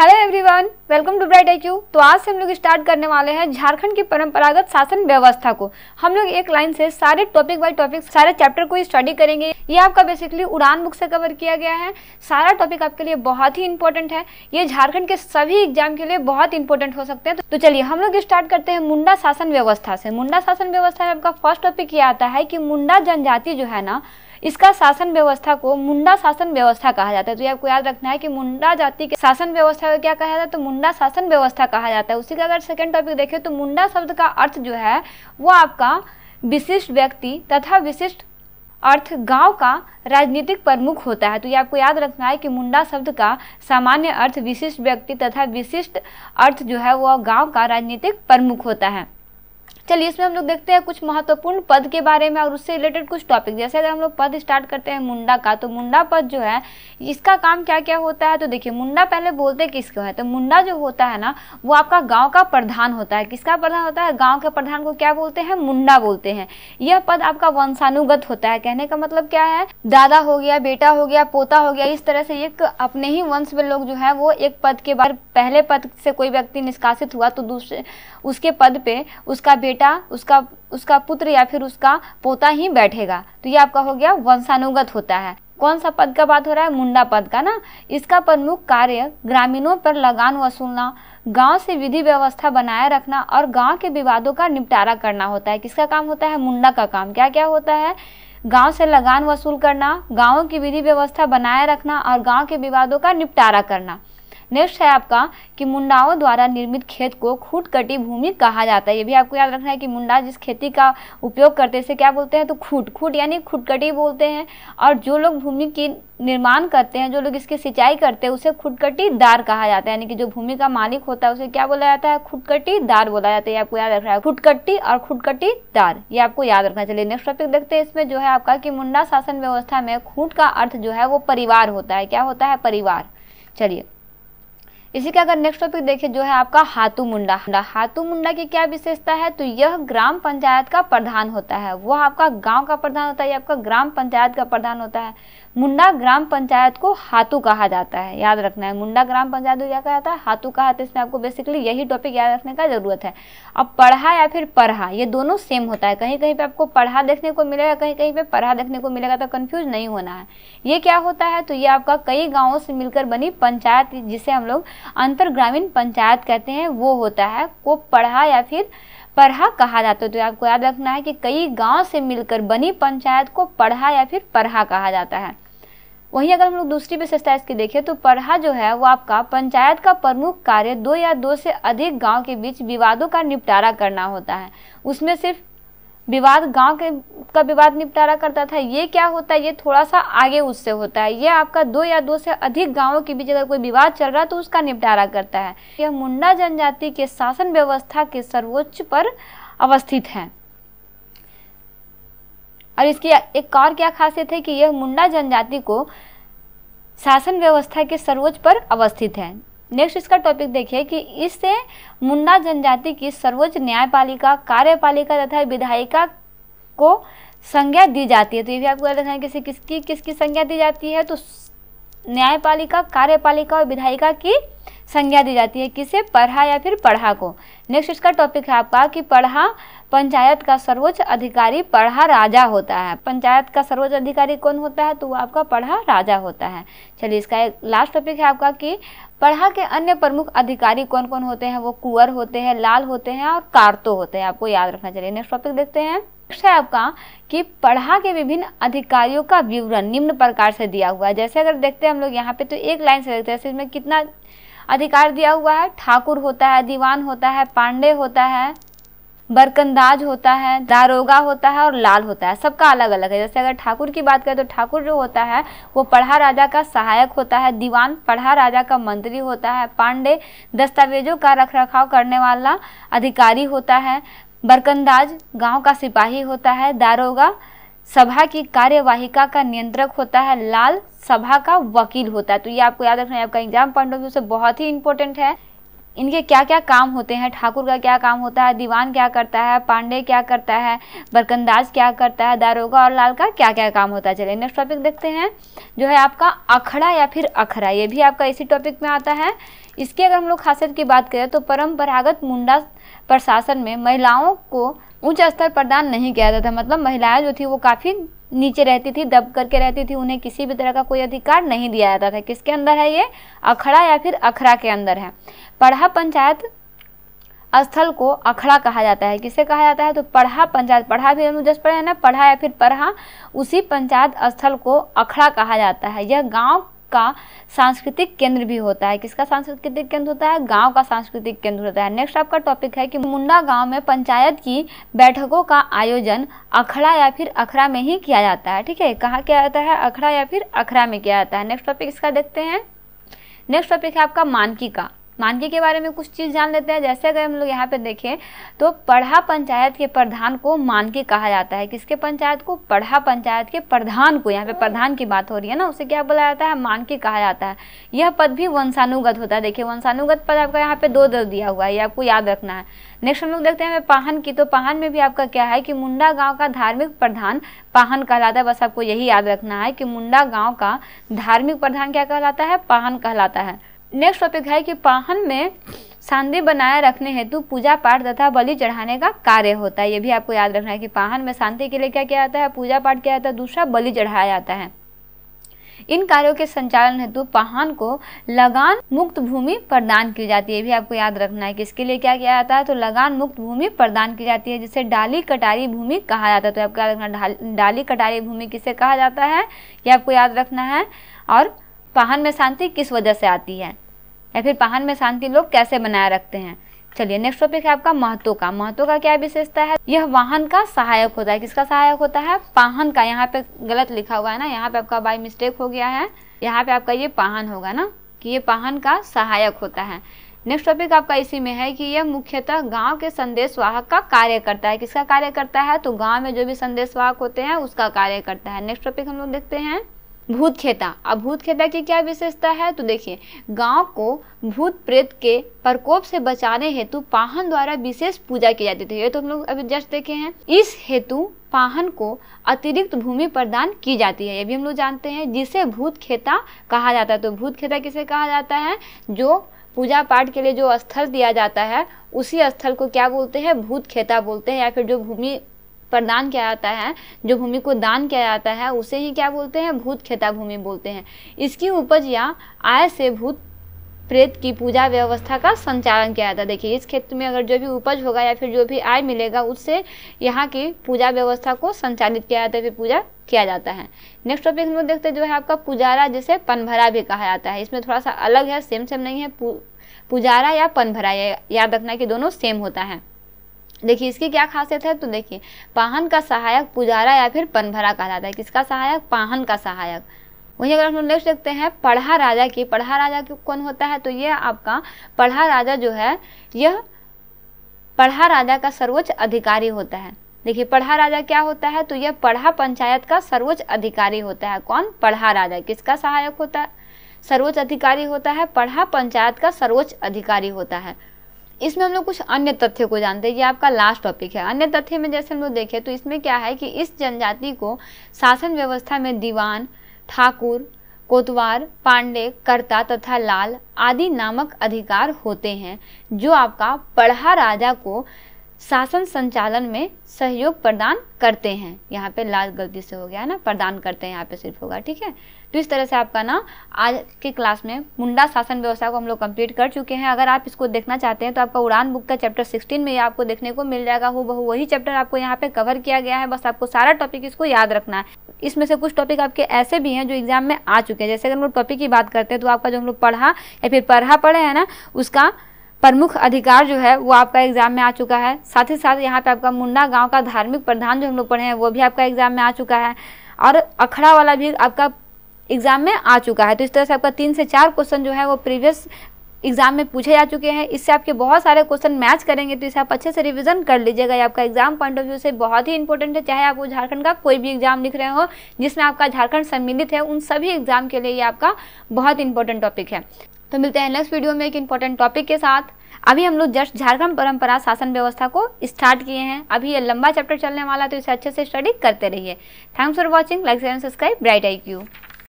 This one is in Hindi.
hello everyone welcome to Bright I तो आज से हम लोग स्टार्ट करने वाले हैं झारखंड की परंपरागत शासन व्यवस्था को हम लोग एक लाइन से सारे टॉपिक बाय टॉपिक सारे चैप्टर को स्टडी करेंगे ये आपका बेसिकली उड़ान बुक से कवर किया गया है सारा टॉपिक आपके लिए बहुत ही इंपॉर्टेंट है ये झारखंड के सभी एग्जाम के लिए बहुत इंपॉर्टेंट हो सकते हैं तो चलिए हम लोग स्टार्ट करते हैं मुंडा शासन व्यवस्था से मुंडा शासन व्यवस्था में आपका फर्स्ट टॉपिक ये आता है कि मुंडा जनजाति जो है ना इसका शासन व्यवस्था को मुंडा शासन व्यवस्था कहा जाता है तो ये आपको याद रखना है कि मुंडा जाति के शासन व्यवस्था को क्या कहा जाता है तो मुंडा शासन व्यवस्था कहा जाता है उसी का अगर सेकेंड टॉपिक देखें तो मुंडा शब्द का अर्थ जो है वो आपका विशिष्ट व्यक्ति तथा विशिष्ट अर्थ गांव का राजनीतिक प्रमुख होता है तो ये आपको याद रखना है कि मुंडा शब्द का सामान्य अर्थ विशिष्ट व्यक्ति तथा विशिष्ट अर्थ जो है वो गांव का राजनीतिक प्रमुख होता है चलिए इसमें हम लोग देखते हैं कुछ महत्वपूर्ण पद के बारे में और उससे रिलेटेड कुछ टॉपिक जैसे अगर हम लोग पद स्टार्ट करते हैं मुंडा का तो मुंडा पद जो है इसका काम क्या क्या होता है तो देखिए मुंडा पहले बोलते हैं किसको है तो मुंडा जो होता है ना वो आपका गाँव का प्रधान होता है किसका प्रधान होता है गाँव के प्रधान को क्या बोलते हैं मुंडा बोलते हैं यह पद आपका वंशानुगत होता है कहने का मतलब क्या है दादा हो गया बेटा हो गया पोता हो गया इस तरह से एक अपने ही वंश में लोग जो है वो एक पद के बाद पहले पद से कोई व्यक्ति निष्कासित हुआ तो दूसरे उसके पद पे उसका बेटा बेटा उसका उसका पुत्र या फिर उसका पोता ही बैठेगा तो ये आपका हो गया वंशानुगत होता है कौन सा पद का बात हो रहा है मुंडा पद का ना इसका प्रमुख कार्य ग्रामीणों पर लगान वसूलना गांव से विधि व्यवस्था बनाए रखना और गांव के विवादों का निपटारा करना होता है किसका काम होता है मुंडा का काम क्या क्या होता है गांव से लगान वसूल करना गांवों की विधि व्यवस्था बनाए रखना और गांव के विवादों का निपटारा करना नेक्स्ट है आपका कि मुंडाओं द्वारा निर्मित खेत को खूटकटी भूमि कहा जाता है ये भी आपको याद रखना है कि मुंडा जिस खेती का उपयोग करते इसे क्या बोलते हैं तो खूट खूट यानी खुटकटी बोलते हैं और जो लोग भूमि की निर्माण करते हैं जो लोग इसकी सिंचाई करते हैं उसे खुटकटी दार कहा जाता है यानी कि जो भूमि का मालिक होता है उसे क्या बोला जाता है खुटकटी दार बोला जाता है आपको याद रखना है खुटकटी और खुटकटी दार ये आपको याद रखना चलिए नेक्स्ट टॉपिक देखते हैं इसमें जो है आपका कि मुंडा शासन व्यवस्था में खूट का अर्थ जो है वो परिवार होता है क्या होता है परिवार चलिए इसी का अगर नेक्स्ट टॉपिक देखें जो है आपका हाथू मुंडा हाथू मुंडा की क्या विशेषता है तो यह ग्राम पंचायत का प्रधान होता है वह आपका गाँव का प्रधान होता है या आपका ग्राम पंचायत का प्रधान होता है मुंडा ग्राम पंचायत को हाथू कहा जाता है याद रखना है मुंडा ग्राम पंचायत को क्या कहा जाता है हाथू कहा जाता है इसमें आपको बेसिकली यही टॉपिक याद रखने का जरूरत है अब पढ़ा या फिर पढ़ा ये दोनों सेम होता है कहीं कहीं पे आपको पढ़ा देखने को मिलेगा कहीं कहीं पे पढ़ा देखने को मिलेगा तो कन्फ्यूज नहीं होना है ये क्या होता है तो ये आपका कई गाँवों से मिलकर बनी पंचायत जिसे हम लोग ग्रामीण पंचायत कहते हैं वो होता है को पढ़ा या फिर पढ़ा हाँ, कहा जाता है तो आपको याद रखना है कि कई गांव से मिलकर बनी पंचायत को पढ़ा या फिर पढ़ा कहा जाता है वहीं अगर हम लोग दूसरी विशेषता इसकी देखें तो पढ़ा जो है वो आपका पंचायत का प्रमुख कार्य दो या दो से अधिक गांव के बीच विवादों का निपटारा करना होता है उसमें सिर्फ विवाद गांव के का विवाद निपटारा करता था ये क्या होता है ये थोड़ा सा आगे उससे होता है ये आपका दो या दो से अधिक गांवों के बीच अगर कोई विवाद चल रहा है तो उसका निपटारा करता है यह मुंडा जनजाति के शासन व्यवस्था के सर्वोच्च पर अवस्थित है और इसकी एक और क्या खासियत है कि यह मुंडा जनजाति को शासन व्यवस्था के सर्वोच्च पर अवस्थित है नेक्स्ट इसका टॉपिक देखिए कि इससे मुंडा जनजाति की सर्वोच्च न्यायपालिका कार्यपालिका तथा विधायिका को संज्ञा दी जाती है तो ये भी आपको याद रखना है किसी किसकी किसकी संज्ञा दी जाती है तो न्यायपालिका कार्यपालिका और विधायिका की संज्ञा दी जाती है किसे पढ़ा या फिर पढ़ा को नेक्स्ट इसका टॉपिक है आपका कि पढ़ा पंचायत का सर्वोच्च अधिकारी पढ़ा राजा होता है पंचायत का सर्वोच्च अधिकारी कौन होता है तो वो आपका पढ़ा राजा होता है चलिए इसका एक लास्ट टॉपिक है आपका कि पढ़ा के अन्य प्रमुख अधिकारी कौन कौन होते हैं वो कुंवर होते हैं लाल होते हैं और कारतो होते हैं आपको याद रखना चाहिए नेक्स्ट टॉपिक देखते हैं नेक्स्ट है आपका कि पढ़ा के विभिन्न अधिकारियों का विवरण निम्न प्रकार से दिया हुआ है जैसे अगर देखते हैं हम लोग यहाँ पे तो एक लाइन से देखते हैं इसमें कितना अधिकार दिया हुआ है ठाकुर होता है दीवान होता है पांडे होता है बरकंदाज होता है दारोगा होता है और लाल होता है सबका अलग अलग है जैसे अगर ठाकुर की बात करें तो ठाकुर जो होता है वो पढ़ा राजा का सहायक होता है दीवान पढ़ा राजा का मंत्री होता है पांडे दस्तावेजों का रख रखाव करने वाला अधिकारी होता है बरकंदाज गांव का सिपाही होता है दारोगा सभा की कार्यवाहिका का नियंत्रक होता है लाल सभा का वकील होता है तो ये आपको याद रखना है आपका एग्जाम पॉइंट ऑफ व्यू से बहुत ही इंपॉर्टेंट है इनके क्या क्या काम होते हैं ठाकुर का क्या काम होता है दीवान क्या करता है पांडे क्या करता है बरकंदाज क्या करता है दारोगा और लाल का क्या क्या काम होता है चलिए नेक्स्ट टॉपिक देखते हैं जो है आपका अखड़ा या फिर अखड़ा ये भी आपका इसी टॉपिक में आता है इसकी अगर हम लोग खासियत की बात करें तो परंपरागत मुंडा प्रशासन में महिलाओं को उच्च स्तर प्रदान नहीं किया जाता था मतलब महिलाएं जो थी वो काफ़ी नीचे रहती थी दब करके रहती थी उन्हें किसी भी तरह का कोई अधिकार नहीं दिया जाता था किसके अंदर है ये अखड़ा या फिर अखड़ा के अंदर है पढ़ा पंचायत स्थल को अखड़ा कहा जाता है किसे कहा जाता है तो पढ़ा पंचायत पढ़ा भी हम पढ़े ना पढ़ा या फिर पढ़ा उसी पंचायत स्थल को अखड़ा कहा जाता है यह गांव का सांस्कृतिक केंद्र भी होता है किसका सांस्कृतिक केंद्र होता है गांव का सांस्कृतिक केंद्र होता है नेक्स्ट आपका टॉपिक है कि मुंडा गांव में पंचायत की बैठकों का आयोजन अखड़ा या फिर अखड़ा में ही किया जाता है ठीक है कहाँ किया जाता है अखड़ा या फिर अखड़ा में किया जाता है नेक्स्ट टॉपिक इसका देखते हैं नेक्स्ट टॉपिक है आपका मानकी का मानकी के बारे में कुछ चीज़ जान लेते हैं जैसे अगर हम लोग यहाँ पे देखें तो पढ़ा पंचायत के प्रधान को मानकी कहा जाता है किसके पंचायत को पढ़ा पंचायत के प्रधान को यहाँ पे प्रधान की बात हो रही है ना उसे क्या बोला जाता है मानकी कहा जाता है यह पद भी वंशानुगत होता है देखिए वंशानुगत पद आपका यहाँ पे दो दर दिया हुआ है ये आपको याद रखना है नेक्स्ट हम लोग देखते हैं पाहन की तो पाहन में भी आपका क्या है कि मुंडा गाँव का धार्मिक प्रधान पाहन कहलाता है बस आपको यही याद रखना है कि मुंडा गाँव का धार्मिक प्रधान क्या कहलाता है पाहन कहलाता है नेक्स्ट टॉपिक है कि पाहन में शांति बनाए रखने हेतु पूजा पाठ तथा बलि चढ़ाने का कार्य होता है ये भी आपको याद रखना है कि पाहन में शांति के लिए क्या किया जाता है पूजा पाठ किया जाता है दूसरा बलि चढ़ाया जाता है इन कार्यों के संचालन हेतु पाहन को लगान मुक्त भूमि प्रदान की जाती है भी आपको याद रखना है कि इसके लिए क्या किया जाता है तो लगान मुक्त भूमि प्रदान की जाती है जिसे डाली कटारी भूमि कहा जाता है तो आपको याद रखना डाली कटारी भूमि किसे कहा जाता है ये आपको याद रखना है और पाहन में शांति किस वजह से आती है या फिर पाहन में शांति लोग कैसे बनाए रखते हैं चलिए नेक्स्ट टॉपिक है आपका महत्व का महत्व का क्या विशेषता है यह वाहन का सहायक होता है किसका सहायक होता है पाहन का यहाँ पे गलत लिखा हुआ है ना यहाँ पे आपका बाई मिस्टेक हो गया है यहाँ पे आपका ये पाहन होगा ना कि ये पाहन का सहायक होता है नेक्स्ट टॉपिक आपका इसी में है कि यह मुख्यतः गांव के संदेश वाहक का कार्य करता है किसका कार्य करता है तो गांव में जो भी संदेश वाहक होते हैं उसका कार्य करता है नेक्स्ट टॉपिक हम लोग देखते हैं भूत खेता अब भूत खेता की क्या विशेषता है तो देखिए गांव को भूत प्रेत के प्रकोप से बचाने हेतु पाहन द्वारा विशेष पूजा की जाती थी ये तो हम लोग अभी जस्ट देखे हैं इस हेतु पाहन को अतिरिक्त भूमि प्रदान की जाती है ये भी हम लोग जानते हैं जिसे भूत खेता कहा जाता है तो भूत खेता किसे कहा जाता है जो पूजा पाठ के लिए जो स्थल दिया जाता है उसी स्थल को क्या बोलते हैं भूत खेता बोलते हैं या फिर जो भूमि प्रदान किया जाता है जो भूमि को दान किया जाता है उसे ही क्या बोलते हैं भूत खेता भूमि बोलते हैं इसकी उपज या आय से भूत प्रेत की पूजा व्यवस्था का संचालन किया जाता है देखिए इस क्षेत्र में अगर जो भी उपज होगा या फिर जो भी आय मिलेगा उससे यहाँ की पूजा व्यवस्था को संचालित किया जाता है फिर पूजा किया जाता है नेक्स्ट टॉपिक में देखते हैं जो है आपका पुजारा जिसे पनभरा भी कहा जाता है इसमें थोड़ा सा अलग है सेम सेम नहीं है पुजारा या पनभरा याद रखना कि दोनों सेम होता है देखिए इसकी क्या खासियत है तो देखिए पाहन का सहायक पुजारा या फिर पनभरा कहलाता है किसका सहायक पाहन का सहायक वहीं अगर हम लोग नेक्स्ट देखते हैं पढ़ा राजा की पढ़ा राजा की कौन होता है तो यह आपका पढ़ा राजा जो है यह पढ़ा राजा का सर्वोच्च अधिकारी होता है देखिए पढ़ा राजा क्या होता है तो यह पढ़ा पंचायत का सर्वोच्च अधिकारी होता है कौन पढ़ा राजा किसका सहायक होता है सर्वोच्च अधिकारी होता है पढ़ा पंचायत का सर्वोच्च अधिकारी होता है इसमें हम लोग कुछ अन्य तथ्य को जानते हैं ये आपका लास्ट टॉपिक है अन्य तथ्य में जैसे हम लोग देखें तो इसमें क्या है कि इस जनजाति को शासन व्यवस्था में दीवान ठाकुर कोतवार पांडे कर्ता तथा लाल आदि नामक अधिकार होते हैं जो आपका पढ़ा राजा को शासन संचालन में सहयोग प्रदान करते हैं यहाँ पे लाल गलती से हो गया है ना प्रदान करते हैं यहाँ पे सिर्फ होगा ठीक है तो इस तरह से आपका ना आज के क्लास में मुंडा शासन व्यवस्था को हम लोग कंप्लीट कर चुके हैं अगर आप इसको देखना चाहते हैं तो आपका उड़ान बुक का चैप्टर सिक्सटीन में आपको देखने को मिल जाएगा हो बहु वही चैप्टर आपको यहाँ पे कवर किया गया है बस आपको सारा टॉपिक इसको याद रखना है इसमें से कुछ टॉपिक आपके ऐसे भी हैं जो एग्जाम में आ चुके हैं जैसे अगर हम लोग टॉपिक की बात करते हैं तो आपका जो हम लोग पढ़ा या फिर पढ़ा पढ़े हैं ना उसका प्रमुख अधिकार जो है वो आपका एग्जाम में आ चुका है साथ ही साथ यहाँ पे आपका मुंडा गांव का धार्मिक प्रधान जो हम लोग पढ़े हैं वो भी आपका एग्जाम में आ चुका है और अखड़ा वाला भी आपका एग्जाम में आ चुका है तो इस तरह से आपका तीन से चार क्वेश्चन जो है वो प्रीवियस एग्जाम में पूछे जा चुके हैं इससे आपके बहुत सारे क्वेश्चन मैच करेंगे तो इसे आप अच्छे से रिवीजन कर लीजिएगा ये आपका एग्जाम पॉइंट ऑफ व्यू से बहुत ही इंपॉर्टेंट है चाहे आप वो झारखंड का कोई भी एग्जाम लिख रहे हो जिसमें आपका झारखंड सम्मिलित है उन सभी एग्जाम के लिए ये आपका बहुत इंपॉर्टेंट टॉपिक है तो मिलते हैं नेक्स्ट वीडियो में एक इंपॉर्टेंट टॉपिक के साथ अभी हम लोग जस्ट झारखंड परंपरा शासन व्यवस्था को स्टार्ट किए हैं अभी ये लंबा चैप्टर चलने वाला तो इसे अच्छे से स्टडी करते रहिए thanks for watching like share subscribe Bright I Q